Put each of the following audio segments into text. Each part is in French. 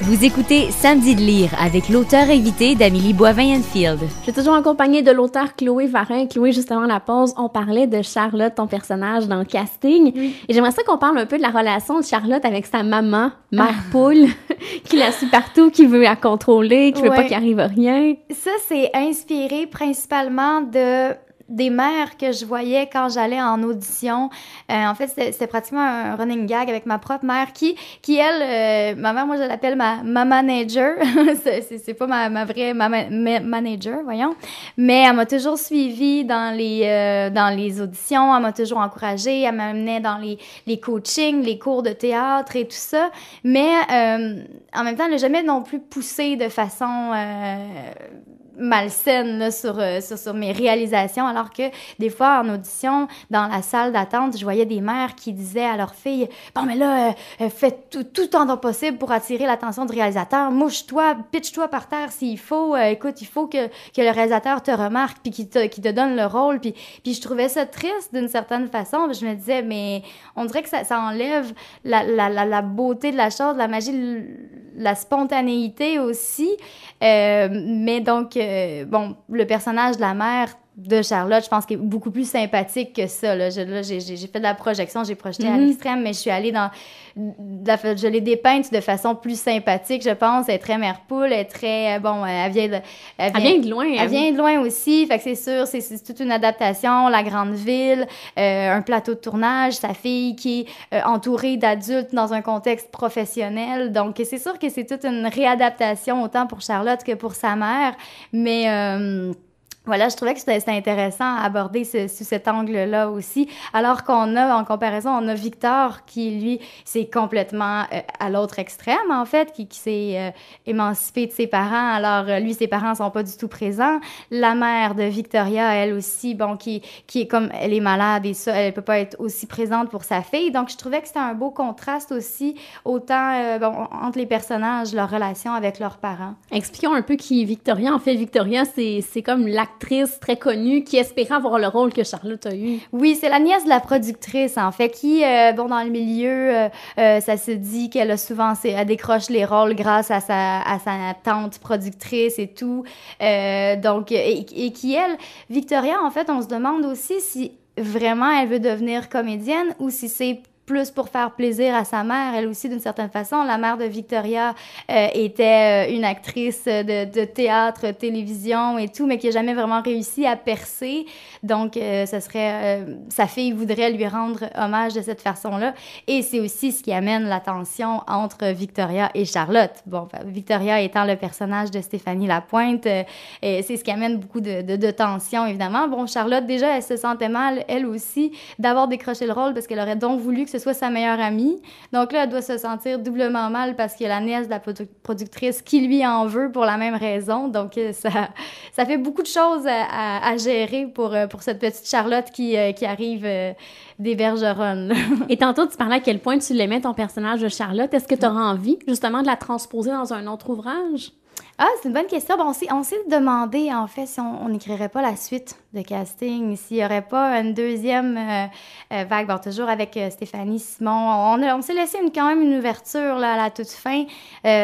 Vous écoutez Samedi de lire avec l'auteur invité d'Amélie Boivin-Enfield. Je suis toujours accompagnée de l'auteur Chloé Varin. Chloé, justement, avant la pause, on parlait de Charlotte, ton personnage dans le casting. Et j'aimerais ça qu'on parle un peu de la relation de Charlotte avec sa maman, mère poule, ah. qui la suit partout, qui veut la contrôler, qui veut pas qu'il arrive rien. Ça, c'est inspiré principalement de des mères que je voyais quand j'allais en audition. Euh, en fait, c'était pratiquement un running gag avec ma propre mère qui, qui elle, euh, ma mère, moi, je l'appelle ma, ma manager. c'est pas ma, ma vraie ma, manager, voyons. Mais elle m'a toujours suivie dans les, euh, dans les auditions, elle m'a toujours encouragée, elle m'amenait dans les, les coachings, les cours de théâtre et tout ça. Mais en même temps, elle n'a jamais non plus poussé de façon malsaine sur, sur, sur mes réalisations alors que des fois, en audition, dans la salle d'attente, je voyais des mères qui disaient à leurs filles Bon, mais là, euh, euh, fait fais tout, tout en possible pour attirer l'attention du réalisateur, mouche-toi, pitch-toi par terre s'il faut, euh, écoute, il faut que, que, le réalisateur te remarque puis qu'il te, te donne le rôle. Puis, puis je trouvais ça triste d'une certaine façon. Je me disais Mais on dirait que ça, ça enlève la, la, la, beauté de la chose, la magie, la spontanéité aussi. mais donc, bon, le personnage de la mère de Charlotte, je pense qu'elle est beaucoup plus sympathique que ça. Là, j'ai, fait de la projection, j'ai projeté à mhm. l'extrême, mais je suis allée dans... je l'ai dépeinte de façon plus sympathique, je pense. Elle est très mère poule, elle est très... Euh, bon, euh, elle vient de... Elle vient, de loin. Elle, elle hein. vient de loin aussi. Fait que c'est sûr, c'est, toute une adaptation. La grande ville, euh, un plateau de tournage, sa fille qui est entourée d'adultes dans un contexte professionnel. Donc, c'est sûr que c'est toute une réadaptation autant pour Charlotte que pour sa mère. Mais... Voilà, je trouvais que c'était intéressant à aborder ce, sous cet angle-là aussi. Alors qu'on a, en comparaison, on a Victor qui, lui, c'est complètement euh, à l'autre extrême, en fait, qui, qui s'est euh, émancipé de ses parents. Alors, euh, lui, ses parents sont pas du tout présents. La mère de Victoria, elle aussi, bon, qui, qui est comme, elle est malade et ça, elle peut pas être aussi présente pour sa fille. Donc, je trouvais que c'était un beau contraste aussi, autant bon, entre les personnages, leur relation avec leurs parents. Expliquons un peu qui est Victoria. En fait, Victoria, c'est comme la actrice très connue qui espérait avoir le rôle que Charlotte a eu. Oui, c'est la nièce de la productrice, en fait, qui, euh, bon, dans le milieu, euh, euh, ça se dit qu'elle a souvent, elle décroche les rôles grâce à sa, à sa tante productrice et tout. donc, et, et qui, elle, Victoria, en fait, on se demande aussi si vraiment elle veut devenir comédienne ou si c'est plus pour faire plaisir à sa mère, elle aussi d'une certaine façon. La mère de Victoria euh, était euh, une actrice de, théâtre, télévision et tout, mais qui n'a jamais vraiment réussi à percer. Donc, euh, ce serait euh, sa fille voudrait lui rendre hommage de cette façon-là. Et c'est aussi ce qui amène la tension entre Victoria et Charlotte. Bon, Victoria étant le personnage de Stéphanie Lapointe, et c'est ce qui amène beaucoup de, de, de tension évidemment. Bon, Charlotte déjà, elle se sentait mal elle aussi d'avoir décroché le rôle parce qu'elle aurait donc voulu que ce soit sa meilleure amie. Donc là, elle doit se sentir doublement mal parce qu'il y a la nièce de la productrice qui lui en veut pour la même raison. Donc euh, ça, fait beaucoup de choses à, gérer euh, pour, cette petite Charlotte qui, euh, arrive des bergeronnes. Et tantôt, tu parlais à quel point tu l'aimais, ton personnage de Charlotte. Est-ce que tu auras envie justement de la transposer dans un autre ouvrage? Ah, c'est une bonne question. Bon, on s'est demandé, en fait, si on n'écrirait pas la suite de casting, s'il n'y aurait pas une deuxième euh, euh, vague, bon, toujours avec euh, Stéphanie Simon, on, on s'est laissé quand même une ouverture là, à la toute fin.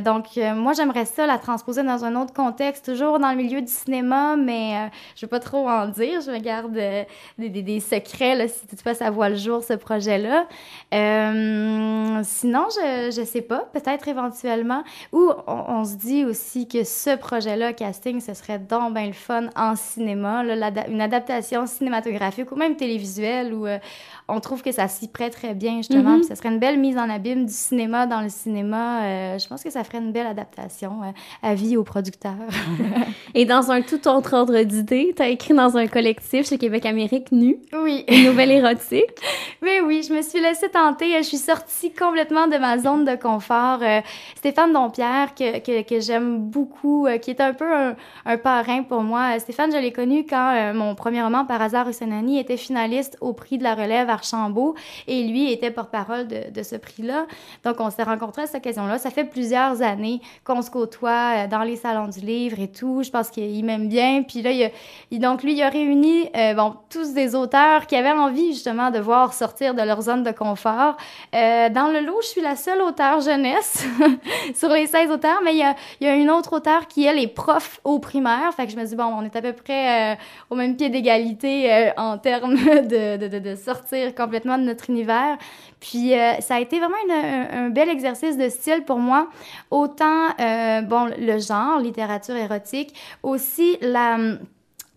donc, moi, j'aimerais ça la transposer dans un autre contexte, toujours dans le milieu du cinéma, mais je ne veux pas trop en dire. Je me garde des, des, des, secrets là, si toutefois ça voit le jour, ce projet-là. sinon, je ne sais pas, peut-être éventuellement. Ou on, se dit aussi que ce projet-là, casting, ce serait donc bien le fun en cinéma. Là, la, une adaptation cinématographique ou même télévisuelle ou euh, on trouve que ça s'y prête très bien, justement. Mm Ça serait une belle mise en abîme du cinéma dans le cinéma. Euh, je pense que ça ferait une belle adaptation euh, à vie au producteur. Et dans un tout autre ordre d'idées, tu as écrit dans un collectif chez Québec Amérique Nu. Oui. Une nouvelle érotique. Mais oui, je me suis laissée tenter. Euh, je suis sortie complètement de ma zone de confort. Stéphane Dompierre, que, j'aime beaucoup, qui est un peu un, parrain pour moi. Stéphane, je l'ai connu quand mon premier roman, Par hasard Usanani, était finaliste au prix de la relève Archambault et lui était porte-parole de, ce prix-là. Donc, on s'est rencontrés à cette occasion-là. Ça fait plusieurs années qu'on se côtoie euh, dans les salons du livre et tout. Je pense qu'il m'aime bien. Puis là, il, a, donc, lui, il a réuni euh, bon, tous des auteurs qui avaient envie justement de voir sortir de leur zone de confort. Euh, dans le lot, je suis la seule auteure jeunesse sur les 16 auteurs, mais il y a, une autre auteure qui, est est profs au primaire. Fait que je me dis, bon, on est à peu près au même pied d'égalité en termes de, de, de sortir complètement de notre univers. Puis euh, ça a été vraiment un, bel exercice de style pour moi. Autant, euh, bon, le genre, littérature érotique, aussi la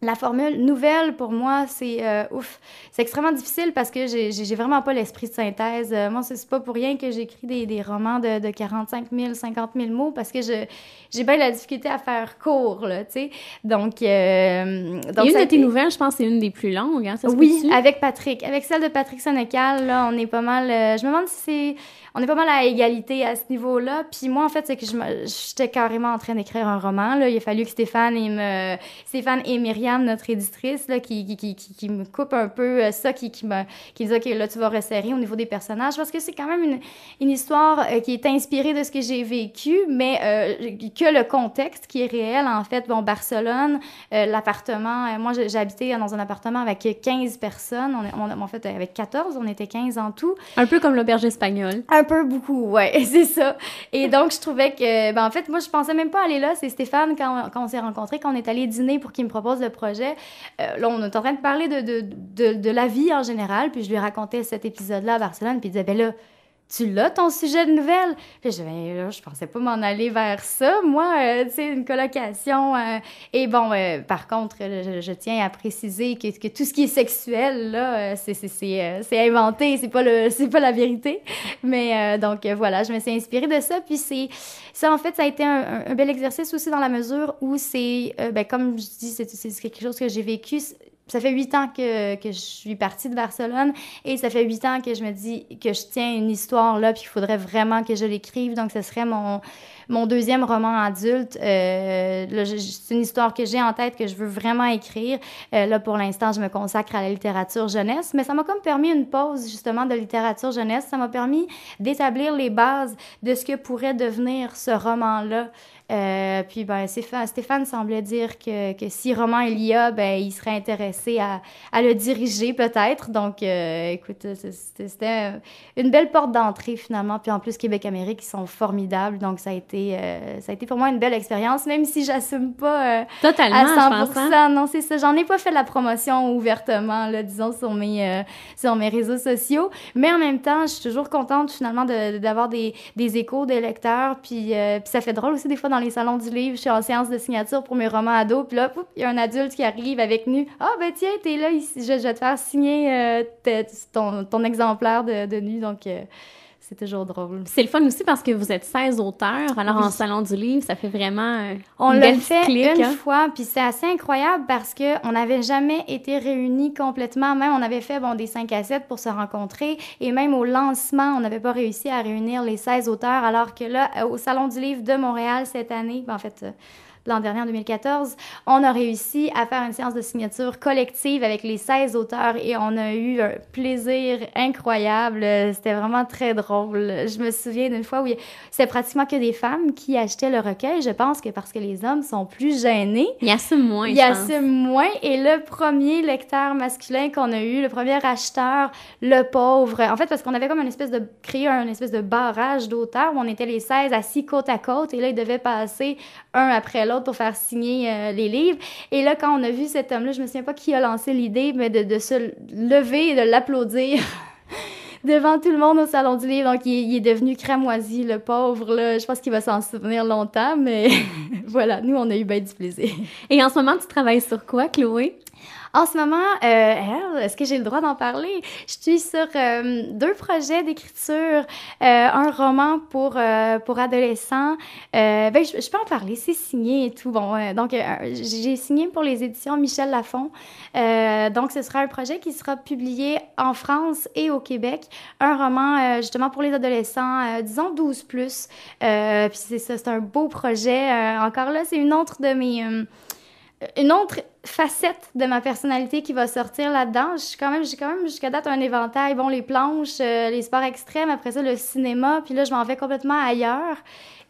la formule nouvelle, pour moi, c'est euh, ouf. C'est extrêmement difficile parce que j'ai vraiment pas l'esprit de synthèse. Euh, moi moi, c'est pas pour rien que j'écris des, romans de, 45 000, 50 000 mots parce que j'ai bien la difficulté à faire court, là, tu sais. Donc, Et euh, une de tes nouvelles, je pense, c'est une des plus longues. Hein, ça oui, avec Patrick. Avec celle de Patrick Sonecal, là, on est pas mal... je me demande si c'est... On est pas mal à égalité à ce niveau-là. Puis moi, en fait, c'est que j'étais carrément en train d'écrire un roman. Là. Il a fallu que Stéphane et, me... Stéphane et Myriam notre éditrice, là, qui, qui, qui, me coupe un peu euh, ça, qui, qui, me, qui dit OK, là, tu vas resserrer au niveau des personnages, parce que c'est quand même une, une histoire euh, qui est inspirée de ce que j'ai vécu, mais euh, que le contexte qui est réel, en fait. Bon, Barcelone, l'appartement, moi, j'habitais dans un appartement avec 15 personnes, on, en fait, avec 14, on était 15 en tout. Un peu comme l'auberge espagnole. Un peu beaucoup, ouais, c'est ça. Et donc, je trouvais que, ben, en fait, moi, je pensais même pas aller là, c'est Stéphane, quand, on s'est rencontrés, quand on est allé dîner pour qu'il me propose le projet. Euh, là, on est en train de parler de, la vie en général, puis je lui racontais cet épisode-là à Barcelone, puis il disait, ben là, tu l'as ton sujet de nouvelle? je ben, je pensais pas m'en aller vers ça, moi, c'est euh, tu sais, une colocation. Euh, et bon, euh, par contre, je, tiens à préciser que, tout ce qui est sexuel, là, c'est, c'est, inventé, c'est pas, le, c'est pas la vérité. Mais donc, voilà, je me suis inspirée de ça. Puis c'est, ça, en fait, ça a été un, bel exercice aussi dans la mesure où c'est, ben, comme je dis, c'est quelque chose que j'ai vécu ça fait huit ans que, je suis partie de Barcelone et ça fait huit ans que je me dis que je tiens une histoire là, puis qu'il faudrait vraiment que je l'écrive. Donc, ce serait mon, mon deuxième roman adulte, euh, c'est une histoire que j'ai en tête que je veux vraiment écrire. Euh, là, pour l'instant, je me consacre à la littérature jeunesse, mais ça m'a comme permis une pause justement de littérature jeunesse. Ça m'a permis d'établir les bases de ce que pourrait devenir ce roman-là. Euh, puis ben, Stéphane semblait dire que, que si roman il y a, ben, il serait intéressé à, le diriger peut-être. Donc, écoute, c'était une belle porte d'entrée finalement. Puis en plus, Québec-Amérique, ils sont formidables. Donc, ça a été euh, ça a été pour moi une belle expérience, même si j'assume pas euh, Totalement, à 100%. Hein. Non, c'est ça. J'en ai pas fait la promotion ouvertement, disons, sur mes, euh, sur mes réseaux sociaux. Mais en même temps, je suis toujours contente, finalement, d'avoir des, des, échos des lecteurs. Puis, ça fait drôle aussi, des fois, dans les salons du livre, je suis en séance de signature pour mes romans ados. Puis là, il y a un adulte qui arrive avec nous. Ah, oh, ben tiens, t'es là, ici, je, vais te faire signer ton, ton, exemplaire de, de nu. Donc, c'est toujours drôle. C'est le fun aussi parce que vous êtes 16 auteurs, alors en salon du livre, ça fait vraiment On l'a fait une hein. fois, puis c'est assez incroyable parce que on n'avait jamais été réunis complètement, même on avait fait bon des 5 à 7 pour se rencontrer et même au lancement, on n'avait pas réussi à réunir les 16 auteurs alors que là au salon du livre de Montréal cette année, ben, en fait euh, l'an dernier, en 2014, on a réussi à faire une séance de signature collective avec les 16 auteurs et on a eu un plaisir incroyable. C'était vraiment très drôle. Je me souviens d'une fois où c'était pratiquement que des femmes qui achetaient le recueil. Je pense que parce que les hommes sont plus gênés. Ils ce moins. Ils ce moins. Et le premier lecteur masculin qu'on a eu, le premier acheteur, le pauvre. En fait, parce qu'on avait comme une espèce de créé un espèce de barrage d'auteurs où on était les 16 assis côte à côte et là, ils devaient passer un après l'autre pour faire signer euh, les livres. Et là, quand on a vu cet homme-là, je me souviens pas qui a lancé l'idée, mais de, se lever et de l'applaudir. devant tout le monde au Salon du Livre. Donc, il, est devenu cramoisi, le pauvre. Là. Je pense qu'il va s'en souvenir longtemps, mais voilà, nous, on a eu bien du plaisir. Et en ce moment, tu travailles sur quoi, Chloé? En ce moment, euh, est-ce que j'ai le droit d'en parler? Je suis sur euh, deux projets d'écriture, euh, un roman pour, pour adolescents. Ben, je, peux en parler, c'est signé et tout. Bon, donc, j'ai signé pour les éditions Michel Lafon. donc, ce sera un projet qui sera publié en France et au Québec. Un roman, justement, pour les adolescents, disons 12 plus. puis c'est ça, c'est un beau projet. encore là, c'est une autre de mes une autre facette de ma personnalité qui va sortir là-dedans. quand même, j'ai quand même jusqu'à date un éventail. Bon, les planches, euh, les sports extrêmes, après ça, le cinéma, puis là, je m'en vais complètement ailleurs.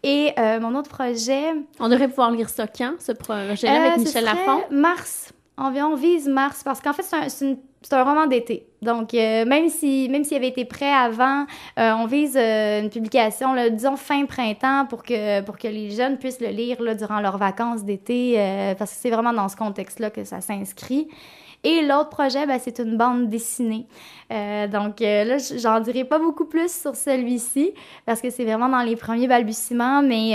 Et euh, mon autre projet. On devrait pouvoir lire ça quand, ce projet-là, euh, avec Michel Lafont? Mars. Environ, on vise mars, parce qu'en fait, c'est une c'est un roman d'été. Donc, euh, même si même s'il avait été prêt avant, euh, on vise euh, une publication, disons fin printemps, pour que pour que les jeunes puissent le lire durant leurs vacances d'été, parce que c'est vraiment dans ce contexte-là que ça s'inscrit. Et l'autre projet, ben, c'est une bande dessinée. donc là, j'en dirai pas beaucoup plus sur celui-ci, parce que c'est vraiment dans les premiers balbutiements, mais...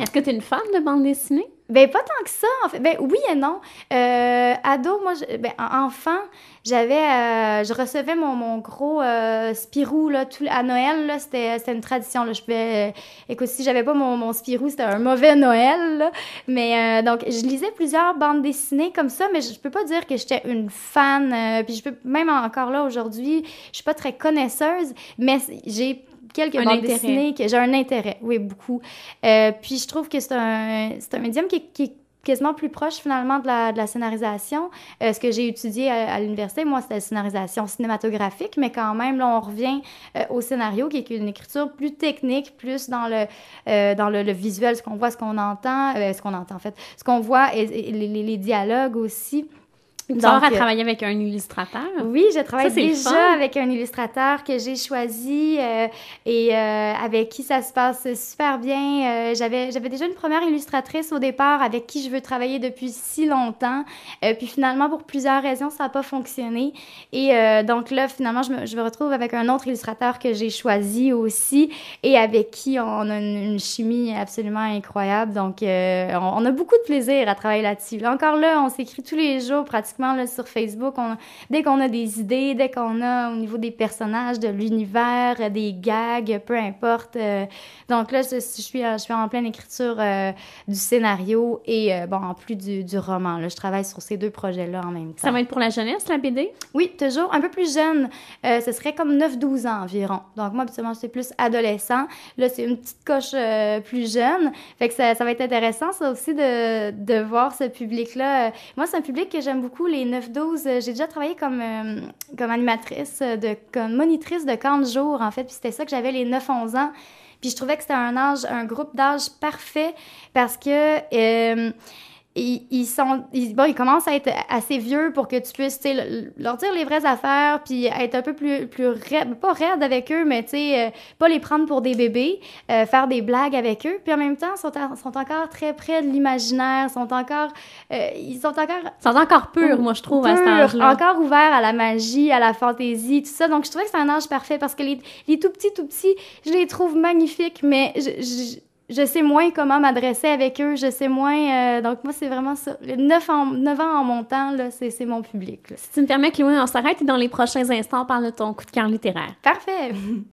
Est-ce que tu es une fan de bande dessinée? Ben, pas tant que ça, en fait. Ben, oui et non. Euh, ado, moi, ben, enfant, j'avais. Euh, je recevais mon, mon gros euh, Spirou, là, tout, à Noël, là, c'était, une tradition, là. Je pouvais. Euh, écoute, si j'avais pas mon, mon Spirou, c'était un mauvais Noël, là. Mais, donc, je lisais plusieurs bandes dessinées comme ça, mais je, je peux pas dire que j'étais une fan. puis, je peux. Même encore là, aujourd'hui, je suis pas très connaisseuse, mais j'ai quelques un bandes que j'ai un intérêt, oui, beaucoup. Euh, puis je trouve que c'est un, un médium qui, est quasiment plus proche finalement de la, de la scénarisation. Euh, ce que j'ai étudié à, l'université, moi, c'était la scénarisation cinématographique, mais quand même, là, on revient euh, au scénario qui est une écriture plus technique, plus dans le, dans le, visuel, ce qu'on voit, ce qu'on entend, ce qu'on entend en fait, ce qu'on voit et, les, les, dialogues aussi. Tu à euh, travailler avec un illustrateur. Oui, je travaille déjà avec un illustrateur que j'ai choisi euh, et euh, avec qui ça se passe super bien. j'avais, j'avais déjà une première illustratrice au départ avec qui je veux travailler depuis si longtemps. puis finalement, pour plusieurs raisons, ça n'a pas fonctionné. Et donc là, finalement, je me, je me, retrouve avec un autre illustrateur que j'ai choisi aussi et avec qui on a une, chimie absolument incroyable. Donc, on, a beaucoup de plaisir à travailler là-dessus. encore là, on s'écrit tous les jours pratiquement sur Facebook. On, dès qu'on a des idées, dès qu'on a au niveau des personnages, de l'univers, euh, des gags, peu importe. Euh, donc là, je, suis, je suis en pleine écriture euh, du scénario et, bon, en plus du, du roman. Là, je travaille sur ces deux projets-là en même temps. Ça va être pour la jeunesse, la BD? Oui, toujours. Un peu plus jeune. ce serait comme 9-12 ans environ. Donc moi, habituellement, c'est plus adolescent. Là, c'est une petite coche plus jeune. Fait que ça, ça, va être intéressant, ça aussi, de, de voir ce public-là. Moi, c'est un public que j'aime beaucoup les 9-12. Euh, j'ai déjà travaillé comme, euh, comme animatrice, euh, de, comme monitrice de camp de jour, en fait. Puis c'était ça que j'avais les 9-11 ans. Puis je trouvais que c'était un âge, un groupe d'âge parfait parce que ils, ils, sont, ils, bon, ils commencent à être assez vieux pour que tu puisses leur dire les vraies affaires, puis être un peu plus, plus raide, pas raide avec eux, mais euh, pas les prendre pour des bébés, euh, faire des blagues avec eux, puis en même temps, sont, sont encore très près de l'imaginaire, sont encore, euh, ils sont encore... sont encore purs, moi, je trouve, à cet âge-là. encore ouverts à la magie, à la fantaisie, tout ça, donc je trouvais que c'est un âge parfait, parce que les, les tout petits, tout petits, je les trouve magnifiques, mais je je sais moins comment m'adresser avec eux, je sais moins. Euh, donc, moi, c'est vraiment ça. Neuf 9, ans en montant, là, c'est, c'est mon public. Si tu me permets, Chloé, on s'arrête et dans les prochains instants, parle de ton coup de cœur littéraire. Parfait!